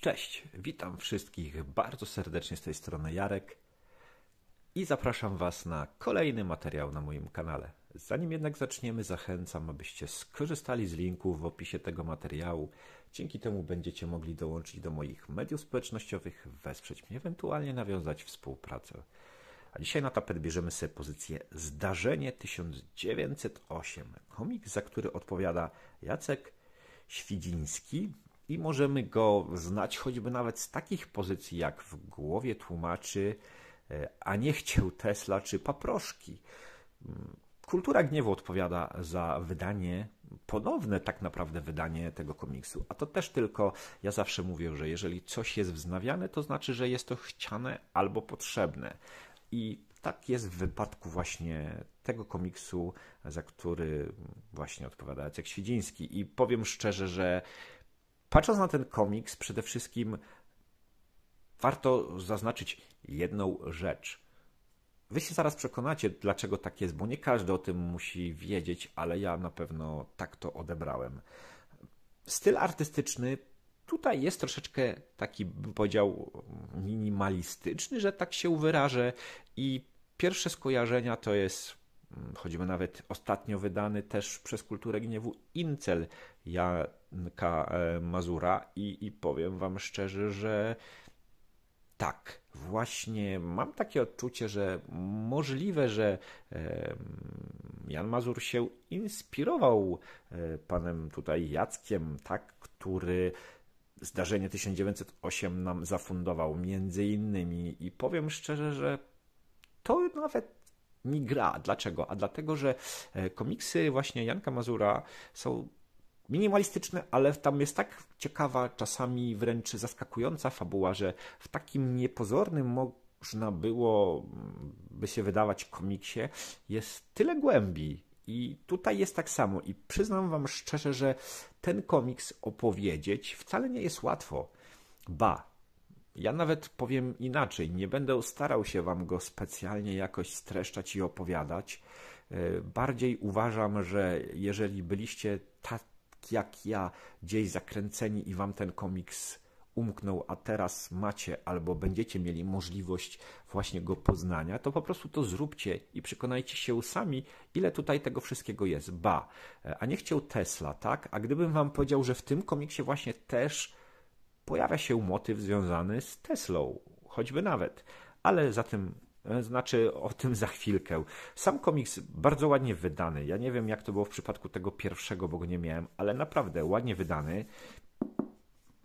Cześć, witam wszystkich bardzo serdecznie z tej strony Jarek i zapraszam Was na kolejny materiał na moim kanale. Zanim jednak zaczniemy, zachęcam, abyście skorzystali z linku w opisie tego materiału. Dzięki temu będziecie mogli dołączyć do moich mediów społecznościowych, wesprzeć mnie, ewentualnie nawiązać współpracę. A dzisiaj na tapet bierzemy sobie pozycję Zdarzenie 1908. Komik, za który odpowiada Jacek Świdziński. I możemy go znać choćby nawet z takich pozycji jak w głowie tłumaczy, e, a nie chciał Tesla czy paproszki. Mm, kultura Gniewu odpowiada za wydanie, ponowne tak naprawdę wydanie tego komiksu. A to też tylko, ja zawsze mówię, że jeżeli coś jest wznawiane, to znaczy, że jest to chciane albo potrzebne. I tak jest w wypadku właśnie tego komiksu, za który właśnie odpowiada Jacek Świdziński. I powiem szczerze, że patrząc na ten komiks, przede wszystkim warto zaznaczyć jedną rzecz. Wy się zaraz przekonacie, dlaczego tak jest, bo nie każdy o tym musi wiedzieć, ale ja na pewno tak to odebrałem. Styl artystyczny Tutaj jest troszeczkę taki, bym powiedział, minimalistyczny, że tak się wyrażę. I pierwsze skojarzenia to jest mm, choćby nawet ostatnio wydany też przez Kulturę Gniewu Incel Janka e, Mazura i, i powiem Wam szczerze, że tak, właśnie mam takie odczucie, że możliwe, że Jan Mazur się inspirował e, panem tutaj Jackiem, tak, który zdarzenie 1908 nam zafundował, między innymi. I powiem szczerze, że to nawet mi gra. Dlaczego? A dlatego, że e, komiksy właśnie Janka Mazura są minimalistyczne, ale tam jest tak ciekawa, czasami wręcz zaskakująca fabuła, że w takim niepozornym można było mm, by się wydawać komiksie, jest tyle głębi, i tutaj jest tak samo. I przyznam Wam szczerze, że ten komiks opowiedzieć wcale nie jest łatwo. Ba, ja nawet powiem inaczej. Nie będę starał się Wam go specjalnie jakoś streszczać i opowiadać. E, bardziej uważam, że jeżeli byliście tak jak ja, gdzieś zakręceni i Wam ten komiks umknął, a teraz macie albo będziecie mieli możliwość właśnie go poznania, to po prostu to zróbcie i przekonajcie się sami, ile tutaj tego wszystkiego jest. Ba, e, a nie chciał Tesla, tak? A gdybym wam powiedział, że w tym komiksie właśnie też pojawia się motyw związany z Teslą, choćby nawet, ale za tym e, znaczy o tym za chwilkę. Sam komiks bardzo ładnie wydany. Ja nie wiem, jak to było w przypadku tego pierwszego, bo go nie miałem, ale naprawdę ładnie wydany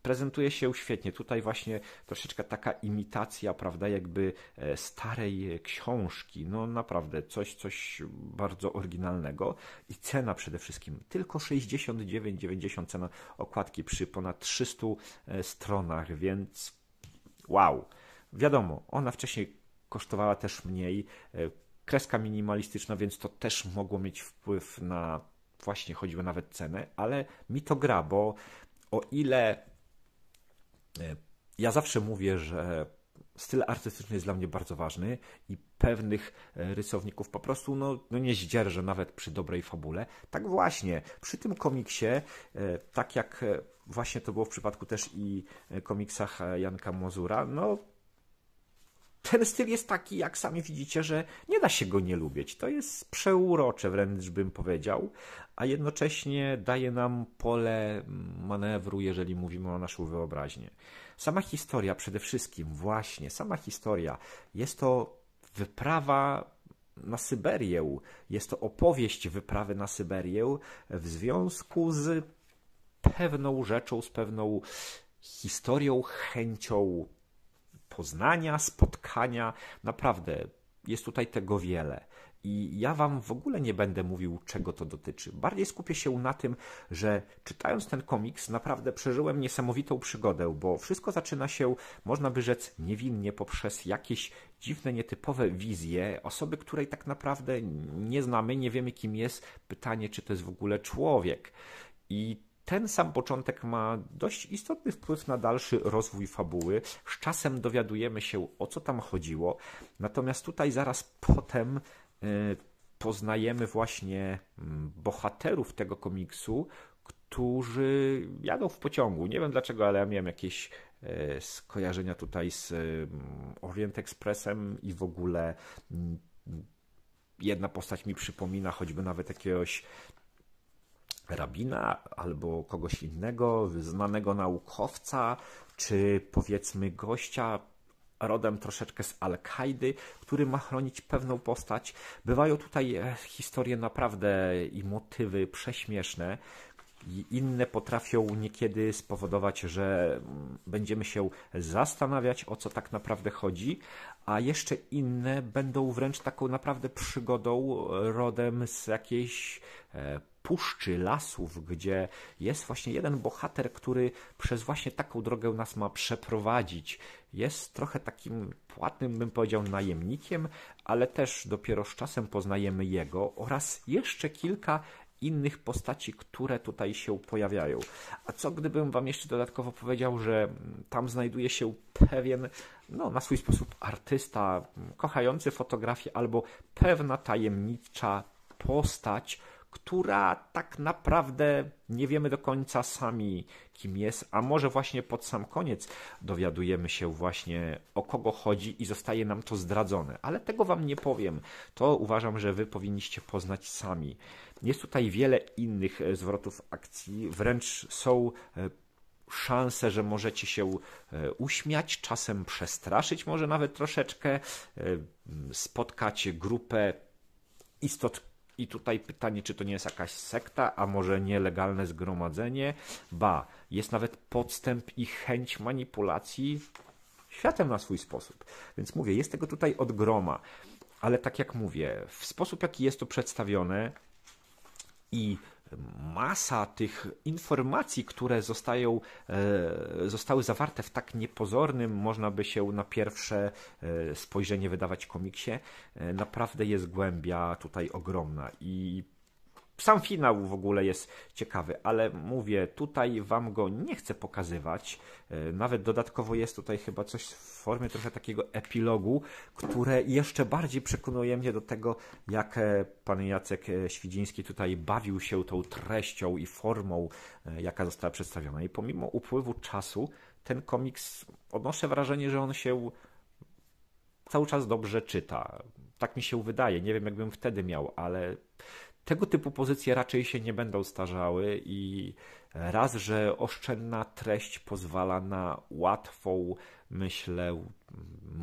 prezentuje się świetnie. Tutaj właśnie troszeczkę taka imitacja, prawda, jakby e, starej książki. No naprawdę, coś, coś bardzo oryginalnego. I cena przede wszystkim, tylko 69,90 cena okładki przy ponad 300 e, stronach, więc wow. Wiadomo, ona wcześniej kosztowała też mniej. E, kreska minimalistyczna, więc to też mogło mieć wpływ na właśnie choćby nawet cenę, ale mi to gra, bo o ile E, ja zawsze mówię, że styl artystyczny jest dla mnie bardzo ważny i pewnych e, rysowników po prostu no, no nie zdzierżę nawet przy dobrej fabule. Tak właśnie, przy tym komiksie, e, tak jak właśnie to było w przypadku też i komiksach Janka Mozura, no ten styl jest taki, jak sami widzicie, że nie da się go nie lubić. To jest przeurocze wręcz bym powiedział, a jednocześnie daje nam pole manewru, jeżeli mówimy o naszą wyobraźnię. Sama historia przede wszystkim, właśnie, sama historia jest to wyprawa na Syberię. Jest to opowieść wyprawy na Syberię w związku z pewną rzeczą, z pewną historią, chęcią poznania, spotkania. Naprawdę jest tutaj tego wiele. I ja Wam w ogóle nie będę mówił, czego to dotyczy. Bardziej skupię się na tym, że czytając ten komiks, naprawdę przeżyłem niesamowitą przygodę, bo wszystko zaczyna się, można by rzec, niewinnie poprzez jakieś dziwne, nietypowe wizje osoby, której tak naprawdę nie znamy, nie wiemy, kim jest. Pytanie, czy to jest w ogóle człowiek. I ten sam początek ma dość istotny wpływ na dalszy rozwój fabuły. Z czasem dowiadujemy się, o co tam chodziło. Natomiast tutaj zaraz potem e, poznajemy właśnie mm, bohaterów tego komiksu, którzy jadą w pociągu. Nie wiem dlaczego, ale ja miałem jakieś e, skojarzenia tutaj z e, mm, Orient Expressem i w ogóle mm, jedna postać mi przypomina choćby nawet jakiegoś rabina albo kogoś innego, znanego naukowca, czy powiedzmy gościa rodem troszeczkę z Al-Kaidy, który ma chronić pewną postać. Bywają tutaj e, historie naprawdę i motywy prześmieszne, i inne potrafią niekiedy spowodować, że mm, będziemy się zastanawiać, o co tak naprawdę chodzi, a jeszcze inne będą wręcz taką naprawdę przygodą e, rodem z jakiejś e, puszczy, lasów, gdzie jest właśnie jeden bohater, który przez właśnie taką drogę nas ma przeprowadzić. Jest trochę takim płatnym, bym powiedział, najemnikiem, ale też dopiero z czasem poznajemy jego oraz jeszcze kilka innych postaci, które tutaj się pojawiają. A co gdybym Wam jeszcze dodatkowo powiedział, że tam znajduje się pewien, no, na swój sposób artysta kochający fotografię albo pewna tajemnicza postać, która tak naprawdę nie wiemy do końca sami, kim jest, a może właśnie pod sam koniec dowiadujemy się właśnie o kogo chodzi i zostaje nam to zdradzone. Ale tego Wam nie powiem. To uważam, że Wy powinniście poznać sami. Jest tutaj wiele innych e, zwrotów akcji, wręcz są e, szanse, że możecie się e, uśmiać, czasem przestraszyć, może nawet troszeczkę, spotkać grupę istot i tutaj pytanie, czy to nie jest jakaś sekta, a może nielegalne zgromadzenie? Ba, jest nawet podstęp i chęć manipulacji światem na swój sposób. Więc mówię, jest tego tutaj od groma. Ale tak jak mówię, w sposób, jaki jest to przedstawione i masa tych informacji, które zostają, e, zostały zawarte w tak niepozornym, można by się na pierwsze e, spojrzenie wydawać komiksie, e, naprawdę jest głębia tutaj ogromna i sam finał w ogóle jest ciekawy, ale mówię, tutaj wam go nie chcę pokazywać. E, nawet dodatkowo jest tutaj chyba coś w formie trochę takiego epilogu, które jeszcze bardziej przekonuje mnie do tego, jak e, pan Jacek e, Świdziński tutaj bawił się tą treścią i formą, jaka została przedstawiona. I pomimo upływu czasu, ten komiks odnoszę wrażenie, że on się cały czas dobrze czyta. Tak mi się wydaje. Nie wiem, jakbym wtedy miał, ale tego typu pozycje raczej się nie będą starzały i Raz, że oszczędna treść pozwala na łatwą, myślę,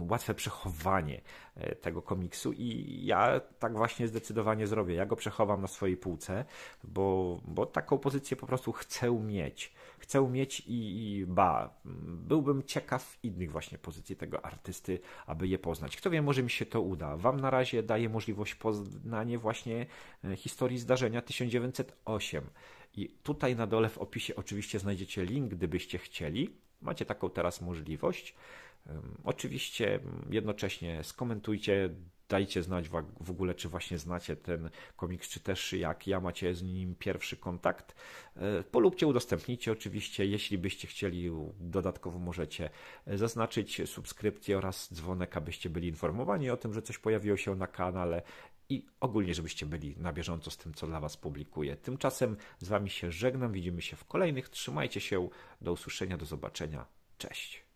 łatwe przechowanie e, tego komiksu i ja tak właśnie zdecydowanie zrobię. Ja go przechowam na swojej półce, bo, bo taką pozycję po prostu chcę mieć. Chcę mieć i, i ba, byłbym ciekaw innych właśnie pozycji tego artysty, aby je poznać. Kto wie, może mi się to uda. Wam na razie daję możliwość poznania właśnie e, historii zdarzenia 1908. I tutaj na dole w opisie oczywiście znajdziecie link, gdybyście chcieli. Macie taką teraz możliwość. Oczywiście jednocześnie skomentujcie, dajcie znać w ogóle, czy właśnie znacie ten komiks, czy też jak ja macie z nim pierwszy kontakt. E, polubcie, udostępnijcie oczywiście. Jeśli byście chcieli, dodatkowo możecie e, zaznaczyć subskrypcję oraz dzwonek, abyście byli informowani o tym, że coś pojawiło się na kanale i ogólnie, żebyście byli na bieżąco z tym, co dla Was publikuję. Tymczasem z Wami się żegnam, widzimy się w kolejnych. Trzymajcie się, do usłyszenia, do zobaczenia. Cześć.